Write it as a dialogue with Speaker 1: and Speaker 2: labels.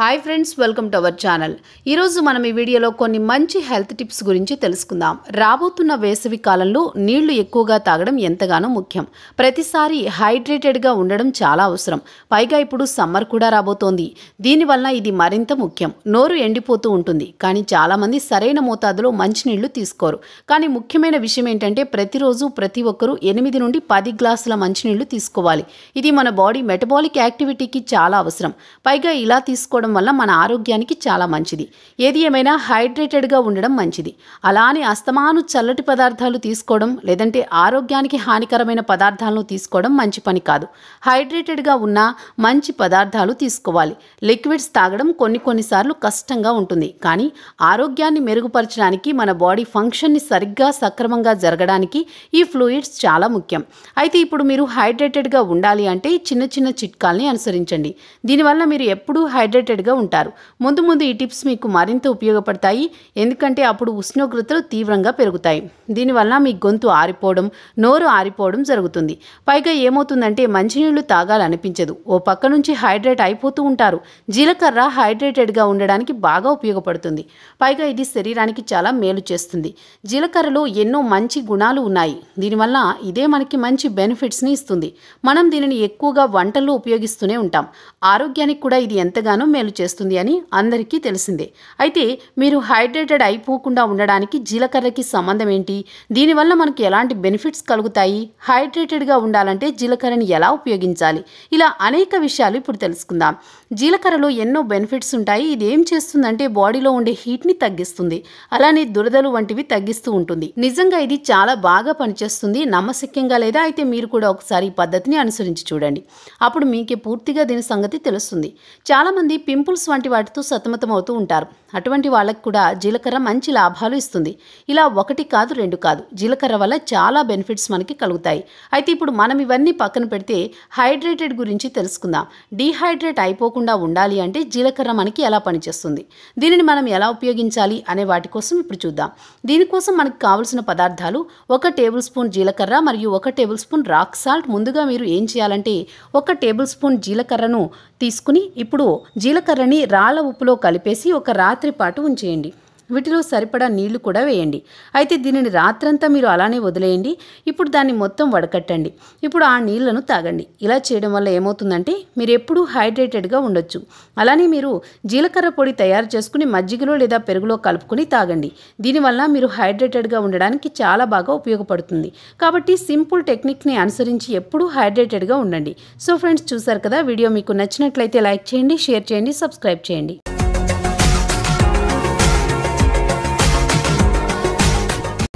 Speaker 1: hi friends welcome to our channel ఈరోజు మనం ఈ వీడియోలో కొన్ని మంచి హెల్త్ టిప్స్ గురించి తెలుసుకుందాం రాబోతున్న వేసవి కాలంలో నీళ్లు ఎక్కువగా తాగడం ఎంతగానో ముఖ్యం ప్రతిసారి హైడ్రేటెడ్గా ఉండడం చాలా అవసరం పైగా ఇప్పుడు సమ్మర్ కూడా రాబోతోంది దీనివల్ల ఇది మరింత ముఖ్యం నోరు ఎండిపోతూ ఉంటుంది కానీ చాలామంది సరైన మోతాదులో నీళ్లు తీసుకోరు కానీ ముఖ్యమైన విషయం ఏంటంటే ప్రతిరోజు ప్రతి ఒక్కరూ ఎనిమిది నుండి పది గ్లాసుల మంచినీళ్లు తీసుకోవాలి ఇది మన బాడీ మెటబాలిక్ యాక్టివిటీకి చాలా అవసరం పైగా ఇలా తీసుకోవడం తీసుకోవడం వల్ల మన ఆరోగ్యానికి చాలా మంచిది ఏది ఏమైనా హైడ్రేటెడ్గా ఉండడం మంచిది అలానే అస్తమాను చల్లటి పదార్థాలు తీసుకోవడం లేదంటే ఆరోగ్యానికి హానికరమైన పదార్థాలను తీసుకోవడం మంచి పని కాదు హైడ్రేటెడ్గా ఉన్న మంచి పదార్థాలు తీసుకోవాలి లిక్విడ్స్ తాగడం కొన్ని కొన్నిసార్లు కష్టంగా ఉంటుంది కానీ ఆరోగ్యాన్ని మెరుగుపరచడానికి మన బాడీ ఫంక్షన్ని సరిగ్గా సక్రమంగా జరగడానికి ఈ ఫ్లూయిడ్స్ చాలా ముఖ్యం అయితే ఇప్పుడు మీరు హైడ్రేటెడ్గా ఉండాలి అంటే చిన్న చిన్న చిట్కాల్ని అనుసరించండి దీనివల్ల మీరు ఎప్పుడూ హైడ్రేటెడ్ హైడ్రేటెడ్గా ఉంటారు ముందు ముందు ఈ టిప్స్ మీకు మరింత ఉపయోగపడతాయి ఎందుకంటే అప్పుడు ఉష్ణోగ్రతలు తీవ్రంగా పెరుగుతాయి దీనివల్ల మీ గొంతు ఆరిపోవడం నోరు ఆరిపోవడం జరుగుతుంది పైగా ఏమవుతుందంటే మంచినీళ్లు తాగాలనిపించదు ఓ పక్క నుంచి హైడ్రేట్ అయిపోతూ ఉంటారు జీలకర్ర హైడ్రేటెడ్గా ఉండడానికి బాగా ఉపయోగపడుతుంది పైగా ఇది శరీరానికి చాలా మేలు చేస్తుంది జీలకర్రలో ఎన్నో మంచి గుణాలు ఉన్నాయి దీనివల్ల ఇదే మనకి మంచి బెనిఫిట్స్ని ఇస్తుంది మనం దీనిని ఎక్కువగా వంటల్లో ఉపయోగిస్తూనే ఉంటాం ఆరోగ్యానికి కూడా ఇది ఎంతగానో మేలు సమస్యలు చేస్తుంది అని అందరికీ తెలిసిందే అయితే మీరు హైడ్రేటెడ్ అయిపోకుండా ఉండడానికి జీలకర్రకి సంబంధం ఏంటి దీనివల్ల మనకు ఎలాంటి బెనిఫిట్స్ కలుగుతాయి హైడ్రేటెడ్గా ఉండాలంటే జీలకర్రని ఎలా ఉపయోగించాలి ఇలా అనేక విషయాలు ఇప్పుడు తెలుసుకుందాం జీలకర్రలో ఎన్నో బెనిఫిట్స్ ఉంటాయి ఇది ఏం చేస్తుందంటే బాడీలో ఉండే హీట్ని తగ్గిస్తుంది అలానే దురదలు వంటివి తగ్గిస్తూ ఉంటుంది నిజంగా ఇది చాలా బాగా పనిచేస్తుంది నమ్మశక్యంగా లేదా అయితే మీరు కూడా ఒకసారి ఈ పద్ధతిని అనుసరించి చూడండి అప్పుడు మీకే పూర్తిగా దీని సంగతి తెలుస్తుంది చాలామంది పింపుల్స్ వంటి వాటితో సతమతమవుతూ ఉంటారు అటువంటి వాళ్ళకు కూడా జీలకర్ర మంచి లాభాలు ఇస్తుంది ఇలా ఒకటి కాదు రెండు కాదు జీలకర్ర వల్ల చాలా బెనిఫిట్స్ మనకి కలుగుతాయి అయితే ఇప్పుడు మనం ఇవన్నీ పక్కన పెడితే హైడ్రేటెడ్ గురించి తెలుసుకుందాం డీహైడ్రేట్ అయిపోకుండా ఉండాలి అంటే జీలకర్ర మనకి ఎలా పనిచేస్తుంది దీనిని మనం ఎలా ఉపయోగించాలి అనే వాటి కోసం ఇప్పుడు చూద్దాం దీనికోసం మనకు కావలసిన పదార్థాలు ఒక టేబుల్ స్పూన్ జీలకర్ర మరియు ఒక టేబుల్ స్పూన్ రాక్ సాల్ట్ ముందుగా మీరు ఏం చేయాలంటే ఒక టేబుల్ స్పూన్ జీలకర్రను తీసుకుని ఇప్పుడు జీల జీలకర్రని రాళ్ల ఉప్పులో కలిపేసి ఒక రాత్రి పాటు ఉంచేయండి వీటిలో సరిపడా నీళ్లు కూడా వేయండి అయితే దీనిని రాత్రంతా మీరు అలానే వదిలేయండి ఇప్పుడు దాన్ని మొత్తం వడకట్టండి ఇప్పుడు ఆ నీళ్లను తాగండి ఇలా చేయడం వల్ల ఏమవుతుందంటే మీరు ఎప్పుడూ హైడ్రేటెడ్గా ఉండొచ్చు అలానే మీరు జీలకర్ర పొడి తయారు చేసుకుని మజ్జిగలో లేదా పెరుగులో కలుపుకుని తాగండి దీనివల్ల మీరు హైడ్రేటెడ్గా ఉండడానికి చాలా బాగా ఉపయోగపడుతుంది కాబట్టి సింపుల్ టెక్నిక్ని అనుసరించి ఎప్పుడూ హైడ్రేటెడ్గా ఉండండి సో ఫ్రెండ్స్ చూసారు కదా వీడియో మీకు నచ్చినట్లయితే లైక్ చేయండి షేర్ చేయండి సబ్స్క్రైబ్ చేయండి